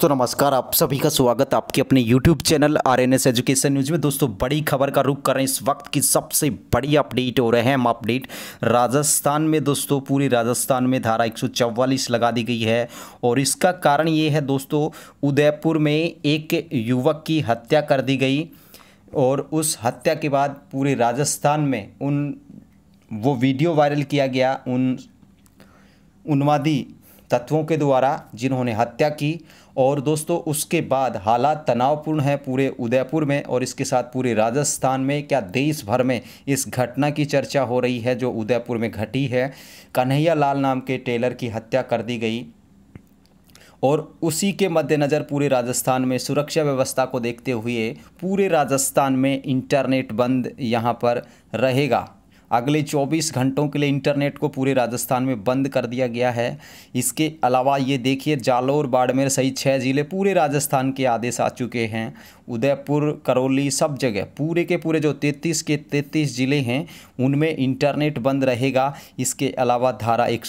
दोस्तों नमस्कार आप सभी का स्वागत आपके अपने YouTube channel R N S education news में दोस्तों बड़ी खबर का रुख कर रहे हैं इस वक्त की सबसे बड़ी अपडेट और अहम अपडेट राजस्थान में दोस्तों पूरी राजस्थान में धारा एक लगा दी गई है और इसका कारण ये है दोस्तों उदयपुर में एक युवक की हत्या कर दी गई और उस हत्या के बाद पूरे राजस्थान में उन वो वीडियो वायरल किया गया उन उन्मादी तत्वों के द्वारा जिन्होंने हत्या की और दोस्तों उसके बाद हालात तनावपूर्ण है पूरे उदयपुर में और इसके साथ पूरे राजस्थान में क्या देश भर में इस घटना की चर्चा हो रही है जो उदयपुर में घटी है कन्हैया लाल नाम के टेलर की हत्या कर दी गई और उसी के मद्देनज़र पूरे राजस्थान में सुरक्षा व्यवस्था को देखते हुए पूरे राजस्थान में इंटरनेट बंद यहाँ पर रहेगा अगले 24 घंटों के लिए इंटरनेट को पूरे राजस्थान में बंद कर दिया गया है इसके अलावा ये देखिए जालौर बाड़मेर सहित छः ज़िले पूरे राजस्थान के आदेश आ चुके हैं उदयपुर करौली सब जगह पूरे के पूरे जो 33 के 33 ज़िले हैं उनमें इंटरनेट बंद रहेगा इसके अलावा धारा एक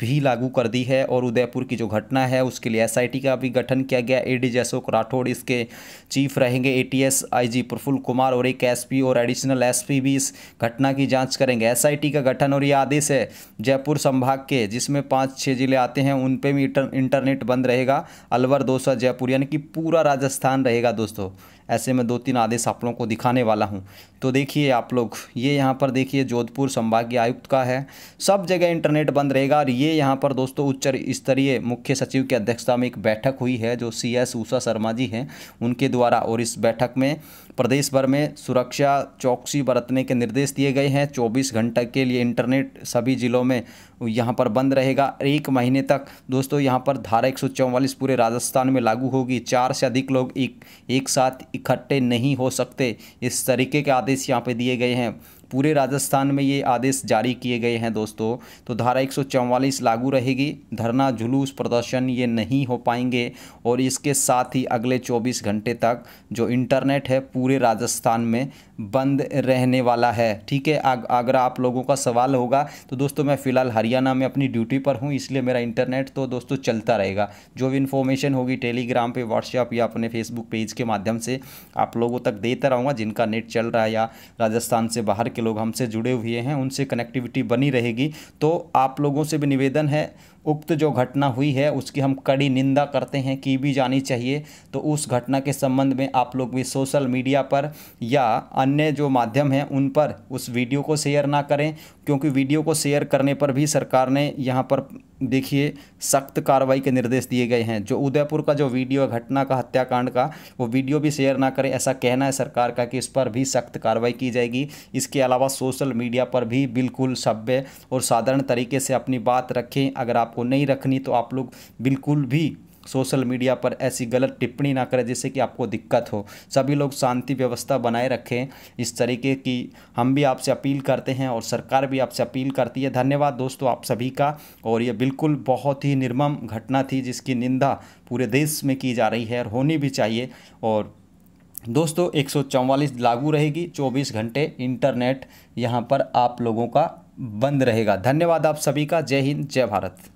भी लागू कर दी है और उदयपुर की जो घटना है उसके लिए एस का भी गठन किया गया ए डी अशोक राठौड़ इसके चीफ रहेंगे A T S I G Praphulla Kumar और एक एस और एडिशनल एस भी इस घटना की जांच करेंगे एसआईटी का गठन और ये आदेश है जयपुर संभाग के जिसमें पाँच छः जिले आते हैं उन पर भी इंटरनेट बंद रहेगा अलवर दो जयपुर यानी कि पूरा राजस्थान रहेगा दोस्तों ऐसे में दो तीन आदेश आप लोगों को दिखाने वाला हूँ तो देखिए आप लोग ये यहाँ पर देखिए जोधपुर संभागीय आयुक्त का है सब जगह इंटरनेट बंद रहेगा और ये यहाँ पर दोस्तों उच्च स्तरीय मुख्य सचिव की अध्यक्षता में एक बैठक हुई है जो सी एस उषा शर्मा जी हैं उनके द्वारा और इस बैठक में प्रदेश भर में सुरक्षा चौकसी बरतने के निर्देश दिए गए हैं चौबीस घंटे के लिए इंटरनेट सभी ज़िलों में यहाँ पर बंद रहेगा एक महीने तक दोस्तों यहाँ पर धारा एक पूरे राजस्थान में लागू होगी चार से अधिक लोग एक एक साथ इकट्ठे नहीं हो सकते इस तरीके के आदेश यहाँ पे दिए गए हैं पूरे राजस्थान में ये आदेश जारी किए गए हैं दोस्तों तो धारा एक लागू रहेगी धरना जुलूस प्रदर्शन ये नहीं हो पाएंगे और इसके साथ ही अगले 24 घंटे तक जो इंटरनेट है पूरे राजस्थान में बंद रहने वाला है ठीक है अगर आप लोगों का सवाल होगा तो दोस्तों मैं फ़िलहाल हरियाणा में अपनी ड्यूटी पर हूँ इसलिए मेरा इंटरनेट तो दोस्तों चलता रहेगा जो भी इन्फॉर्मेशन होगी टेलीग्राम पे व्हाट्सएप या अपने फेसबुक पेज के माध्यम से आप लोगों तक देता रहूँगा जिनका नेट चल रहा है या राजस्थान से बाहर के लोग हमसे जुड़े हुए हैं उनसे कनेक्टिविटी बनी रहेगी तो आप लोगों से भी निवेदन है उक्त जो घटना हुई है उसकी हम कड़ी निंदा करते हैं की भी जानी चाहिए तो उस घटना के संबंध में आप लोग भी सोशल मीडिया पर या अन्य जो माध्यम हैं उन पर उस वीडियो को शेयर ना करें क्योंकि वीडियो को शेयर करने पर भी सरकार ने यहाँ पर देखिए सख्त कार्रवाई के निर्देश दिए गए हैं जो उदयपुर का जो वीडियो घटना का हत्याकांड का वो वीडियो भी शेयर ना करें ऐसा कहना है सरकार का कि इस पर भी सख्त कार्रवाई की जाएगी इसके अलावा सोशल मीडिया पर भी बिल्कुल सभ्य और साधारण तरीके से अपनी बात रखें अगर आप आपको नहीं रखनी तो आप लोग बिल्कुल भी सोशल मीडिया पर ऐसी गलत टिप्पणी ना करें जिससे कि आपको दिक्कत हो सभी लोग शांति व्यवस्था बनाए रखें इस तरीके की हम भी आपसे अपील करते हैं और सरकार भी आपसे अपील करती है धन्यवाद दोस्तों आप सभी का और ये बिल्कुल बहुत ही निर्मम घटना थी जिसकी निंदा पूरे देश में की जा रही है और होनी भी चाहिए और दोस्तों एक लागू रहेगी चौबीस घंटे इंटरनेट यहाँ पर आप लोगों का बंद रहेगा धन्यवाद आप सभी का जय हिंद जय भारत